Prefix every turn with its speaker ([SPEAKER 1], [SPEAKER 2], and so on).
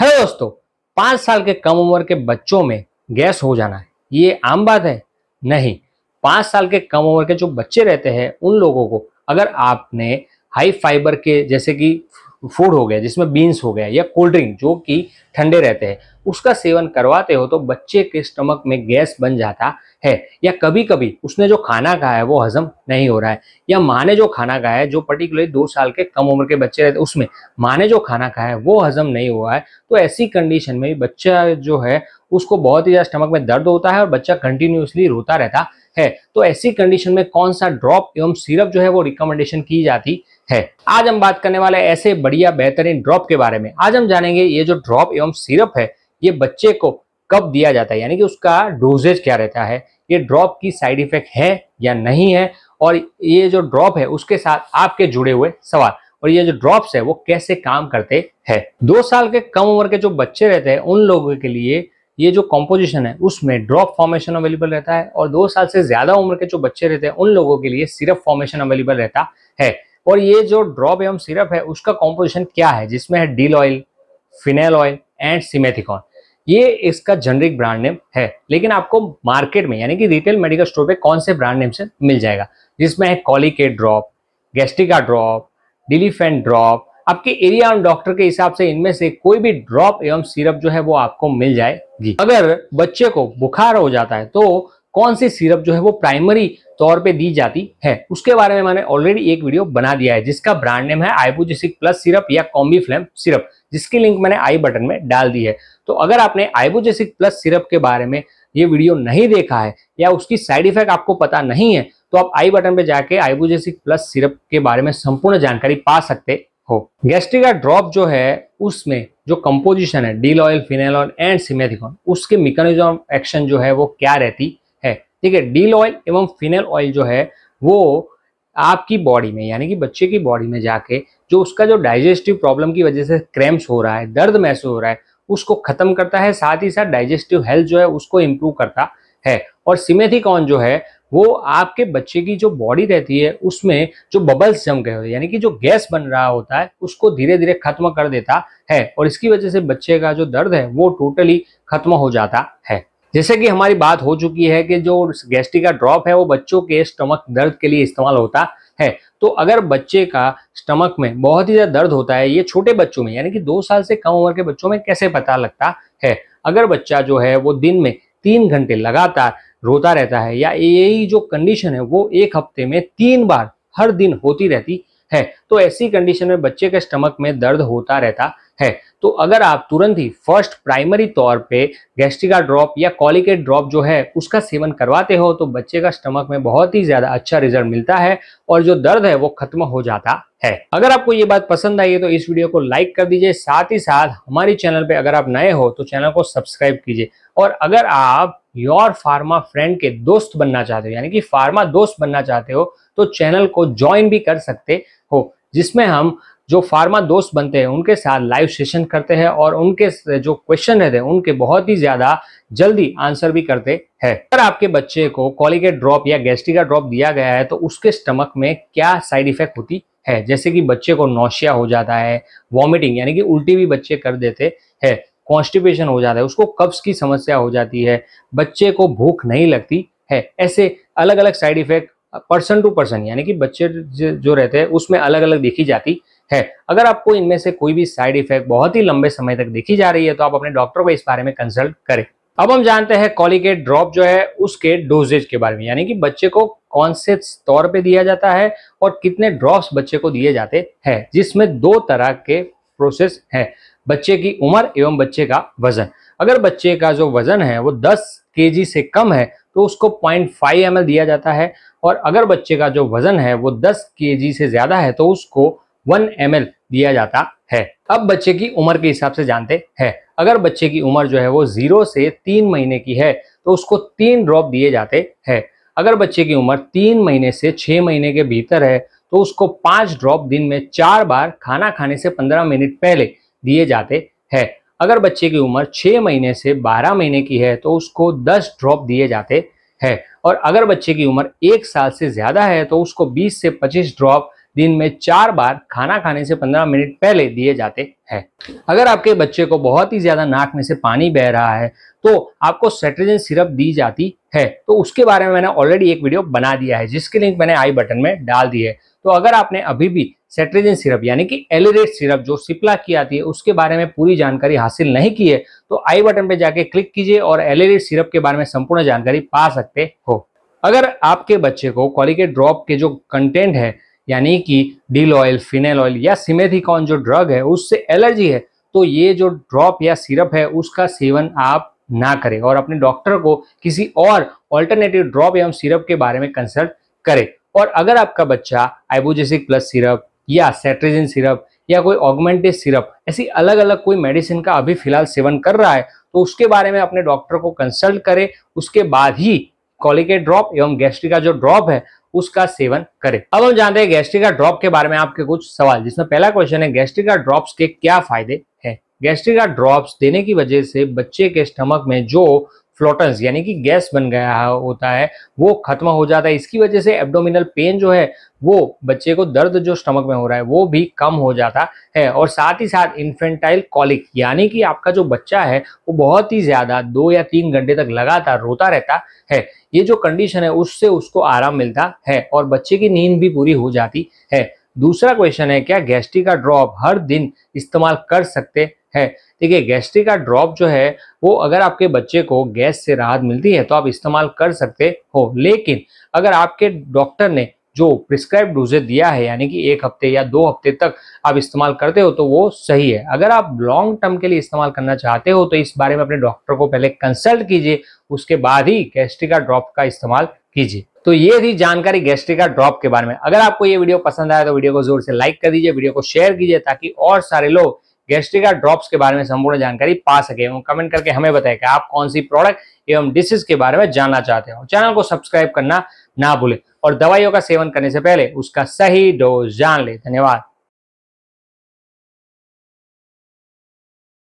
[SPEAKER 1] hello दोस्तों पांच साल के कम उम्र के बच्चों में गैस हो जाना है ये आम बात है नहीं पांच साल के कम उम्र के जो बच्चे रहते हैं उन लोगों को अगर आपने हाई फाइबर के जैसे कि फूड हो गया जिसमें बीन्स हो गया या कोल्ड ड्रिंक जो कि ठंडे रहते हैं उसका सेवन करवाते हो तो बच्चे के स्टमक में गैस बन जाता है या कभी कभी उसने जो खाना खाया है वो हजम नहीं हो रहा है या माँ ने जो खाना खाया है जो पर्टिकुलरली दो साल के कम उम्र के बच्चे रहते उसमें माँ ने जो खाना खाया है वो हजम नहीं हुआ है तो ऐसी कंडीशन में भी बच्चा जो है उसको बहुत ही ज़्यादा स्टमक में दर्द होता है और बच्चा कंटिन्यूसली रोता रहता है तो ऐसी कंडीशन में कौन सा ड्रॉप एवं सिरप जो है वो रिकमेंडेशन की जाती है आज हम बात करने वाले ऐसे बढ़िया बेहतरीन ड्रॉप के बारे में आज हम जानेंगे ये जो ड्रॉप एवं सिरप है ये बच्चे को कब दिया जाता है यानी कि उसका डोजेज क्या रहता है ये ड्रॉप की साइड इफेक्ट है या नहीं है और ये जो ड्रॉप है उसके साथ आपके जुड़े हुए सवाल और ये जो ड्रॉप्स है वो कैसे काम करते हैं दो साल के कम उम्र के जो बच्चे रहते हैं उन लोगों के लिए ये जो कॉम्पोजिशन है उसमें ड्रॉप फॉर्मेशन अवेलेबल रहता है और दो साल से ज्यादा उम्र के जो बच्चे रहते हैं उन लोगों के लिए सिरप फॉर्मेशन अवेलेबल रहता है और ये जो ड्रॉप एवं सिरप है उसका कॉम्पोजिशन क्या है जिसमें है dill oil fennel oil and simethicone ये इसका जेनरिक ब्रांड नेम है लेकिन आपको मार्केट में यानी कि रिटेल मेडिकल स्टोर पे कौन से ब्रांड नेम से मिल जाएगा जिसमें है कॉलिकेट ड्रॉप गैस्ट्रिका ड्रॉप डिलीफेंट ड्रॉप आपके एरिया और डॉक्टर के हिसाब से इनमें से कोई भी ड्रॉप एवं सिरप जो है वो आपको मिल जाएगी अगर बच्चे को बुखार हो जाता है तो कौन सी सिरप जो है वो प्राइमरी तौर पे दी जाती है उसके बारे में मैंने ऑलरेडी एक वीडियो बना दिया है जिसका ब्रांड नेम है आइबुजिसिक प्लस सिरप या कॉम्बी फ्लेम सिरप जिसकी लिंक मैंने आई बटन में डाल दी है तो अगर आपने आइबुजेसिक प्लस सिरप के बारे में ये वीडियो नहीं देखा है या उसकी साइड इफेक्ट आपको पता नहीं है तो आप आई बटन पे जाके आइबुजेसिक प्लस सिरप के बारे में संपूर्ण जानकारी पा सकते हो गैस्ट्रिका ड्रॉप जो है उसमें जो कंपोजिशन है डील ऑयल फिनेलॉन एंड सिमेथिकॉन उसके मिकनिज्म एक्शन जो है वो क्या रहती ठीक है डील ऑयल एवं फिनल ऑयल जो है वो आपकी बॉडी में यानी कि बच्चे की बॉडी में जाके जो उसका जो डाइजेस्टिव प्रॉब्लम की वजह से क्रैम्प्स हो रहा है दर्द महसूस हो रहा है उसको खत्म करता है साथ ही साथ डाइजेस्टिव हेल्थ जो है उसको इम्प्रूव करता है और सिमेथिकॉन जो है वो आपके बच्चे की जो बॉडी रहती है उसमें जो बबल्स जम गए होते हैं यानी कि जो गैस बन रहा होता है उसको धीरे धीरे खत्म कर देता है और इसकी वजह से बच्चे का जो दर्द है वो टोटली खत्म हो जाता है जैसे कि हमारी बात हो चुकी है कि जो गैस्ट्रिक का ड्रॉप है वो बच्चों के स्टमक दर्द के लिए इस्तेमाल होता है तो अगर बच्चे का स्टमक में बहुत ही ज़्यादा दर्द होता है ये छोटे बच्चों में यानी कि दो साल से कम उम्र के बच्चों में कैसे पता लगता है अगर बच्चा जो है वो दिन में तीन घंटे लगातार रोता रहता है या यही जो कंडीशन है वो एक हफ्ते में तीन बार हर दिन होती रहती है तो ऐसी कंडीशन में बच्चे के स्टमक में दर्द होता रहता है तो अगर आप तुरंत ही फर्स्ट प्राइमरी तौर पे गैस्ट्रिका ड्रॉप या कॉलिकेट ड्रॉप जो है उसका सेवन करवाते हो तो बच्चे का स्टमक में बहुत ही ज्यादा अच्छा रिजल्ट मिलता है और जो दर्द है वो खत्म हो जाता है अगर आपको ये बात पसंद आई है तो इस वीडियो को लाइक कर दीजिए साथ ही साथ हमारी चैनल पे अगर आप नए हो तो चैनल को सब्सक्राइब कीजिए और अगर आप योर फार्मा फ्रेंड के दोस्त बनना चाहते हो यानी कि फार्मा दोस्त बनना चाहते हो तो चैनल को ज्वाइन भी कर सकते हो जिसमें हम जो फार्मा दोस्त बनते हैं उनके साथ लाइव सेशन करते हैं और उनके जो क्वेश्चन रहते हैं उनके बहुत ही ज्यादा जल्दी आंसर भी करते हैं अगर आपके बच्चे को कॉलिकेट ड्रॉप या गैस्ट्रिका ड्रॉप दिया गया है तो उसके स्टमक में क्या साइड इफेक्ट होती है जैसे कि बच्चे को नौशिया हो जाता है वॉमिटिंग यानी कि उल्टी भी बच्चे कर देते हैं कॉन्स्टिपेशन हो जाता है उसको कब्ज की समस्या हो जाती है बच्चे को भूख नहीं लगती है ऐसे अलग अलग side effect person to person यानी कि बच्चे जो रहते हैं उसमें अलग अलग देखी जाती है अगर आपको इनमें से कोई भी साइड इफेक्ट बहुत ही लंबे समय तक देखी जा रही है तो आप अपने डॉक्टर को इस बारे में कंसल्ट करें अब हम जानते हैं कॉलिकेट ड्रॉप जो है उसके डोजेज के बारे में यानी कि बच्चे को कौन से तौर पे दिया जाता है और कितने ड्रॉप्स बच्चे को दिए जाते हैं जिसमें दो तरह के प्रोसेस है बच्चे की उम्र एवं बच्चे का वजन अगर बच्चे का जो वजन है वो 10 केजी से कम है तो उसको पॉइंट फाइव एम दिया जाता है और अगर बच्चे का जो वजन है वो दस के से ज्यादा है तो उसको वन एम दिया जाता है अब बच्चे की उम्र के हिसाब से जानते हैं अगर बच्चे की उम्र जो है वो जीरो से तीन महीने की है तो उसको तीन ड्रॉप दिए जाते हैं अगर बच्चे की उम्र तीन महीने से छः महीने के भीतर है तो उसको पाँच ड्रॉप दिन में चार बार खाना खाने से पंद्रह मिनट पहले दिए जाते हैं अगर बच्चे की उम्र छह महीने से बारह महीने की है तो उसको दस ड्रॉप दिए जाते हैं और अगर बच्चे की उम्र एक साल से ज़्यादा है तो उसको बीस से पच्चीस ड्रॉप दिन में चार बार खाना खाने से 15 मिनट पहले दिए जाते हैं अगर आपके बच्चे को बहुत ही ज्यादा नाक में से पानी बह रहा है तो आपको सेट्रिजन सिरप दी जाती है तो उसके बारे में मैंने ऑलरेडी एक वीडियो बना दिया है जिसके लिंक मैंने आई बटन में डाल दी है तो अगर आपने अभी भी सेट्रिजन सिरप यानी कि एलिरेट सिरप जो सिप्ला की आती है उसके बारे में पूरी जानकारी हासिल नहीं की है तो आई बटन पर जाके क्लिक कीजिए और एलिरेट सिरप के बारे में संपूर्ण जानकारी पा सकते हो अगर आपके बच्चे को कॉलिकेट ड्रॉप के जो कंटेंट है यानी कि डील ऑयल फिनेल ऑयल या सिमेथिकॉन जो ड्रग है उससे एलर्जी है तो ये जो ड्रॉप या सिरप है उसका सेवन आप ना करें और अपने डॉक्टर को किसी और ऑल्टरनेटिव ड्रॉप एवं सिरप के बारे में कंसल्ट करें और अगर आपका बच्चा आइबोजेसिक प्लस सिरप या सेट्रेजिन सिरप या कोई ऑगमेंटेड सिरप ऐसी अलग अलग कोई मेडिसिन का अभी फिलहाल सेवन कर रहा है तो उसके बारे में अपने डॉक्टर को कंसल्ट करें उसके बाद ही कॉलिकेट ड्रॉप एवं गैस्ट्रिक का जो ड्रॉप है उसका सेवन करें अब हम जानते हैं गैस्ट्रिका ड्रॉप के बारे में आपके कुछ सवाल जिसमें पहला क्वेश्चन है गैस्ट्रिका ड्रॉप्स के क्या फायदे हैं गैस्ट्रिका ड्रॉप्स देने की वजह से बच्चे के स्टमक में जो फ्लोटेंस यानी कि गैस बन गया होता है वो खत्म हो जाता है इसकी वजह से एब्डोमिनल पेन जो है वो बच्चे को दर्द जो स्टमक में हो रहा है वो भी कम हो जाता है और साथ ही साथ इन्फेंटाइल कॉलिक यानी कि आपका जो बच्चा है वो बहुत ही ज़्यादा दो या तीन घंटे तक लगातार रोता रहता है ये जो कंडीशन है उससे उसको आराम मिलता है और बच्चे की नींद भी पूरी हो जाती है दूसरा क्वेश्चन है क्या गैस्ट्रिक का ड्रॉप हर दिन इस्तेमाल कर सकते है देखिए गैस्ट्रिक का ड्रॉप जो है वो अगर आपके बच्चे को गैस से राहत मिलती है तो आप इस्तेमाल कर सकते हो लेकिन अगर आपके डॉक्टर ने जो प्रिस्क्राइब डोजे दिया है यानी कि एक हफ्ते या दो हफ्ते तक आप इस्तेमाल करते हो तो वो सही है अगर आप लॉन्ग टर्म के लिए इस्तेमाल करना चाहते हो तो इस बारे में अपने डॉक्टर को पहले कंसल्ट कीजिए उसके बाद ही गैस्ट्रिका ड्रॉप का इस्तेमाल कीजिए तो ये थी जानकारी गैस्ट्रिका ड्रॉप के बारे में अगर आपको ये वीडियो पसंद आया तो वीडियो को जोर से लाइक कर दीजिए वीडियो को शेयर कीजिए ताकि और सारे लोग गैस्ट्रिका ड्रॉप्स के बारे में संपूर्ण जानकारी पा सके एवं कमेंट करके हमें बताएं कि आप कौन सी प्रोडक्ट एवं डिशेज के बारे में जानना चाहते हो चैनल को सब्सक्राइब करना ना भूले और दवाइयों का सेवन करने से पहले उसका सही डोज जान ले धन्यवाद